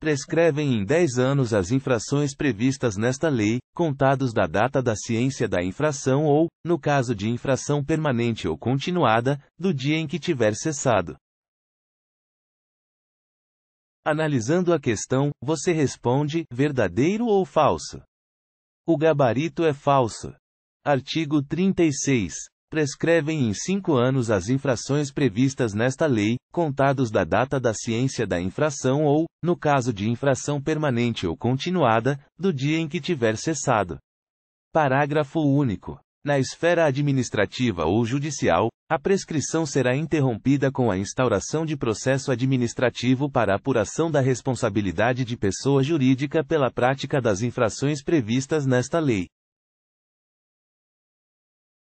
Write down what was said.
prescrevem em 10 anos as infrações previstas nesta lei, contados da data da ciência da infração ou, no caso de infração permanente ou continuada, do dia em que tiver cessado. Analisando a questão, você responde: verdadeiro ou falso? O gabarito é falso. Artigo 36 prescrevem em cinco anos as infrações previstas nesta lei, contados da data da ciência da infração ou, no caso de infração permanente ou continuada, do dia em que tiver cessado. Parágrafo único. Na esfera administrativa ou judicial, a prescrição será interrompida com a instauração de processo administrativo para apuração da responsabilidade de pessoa jurídica pela prática das infrações previstas nesta lei.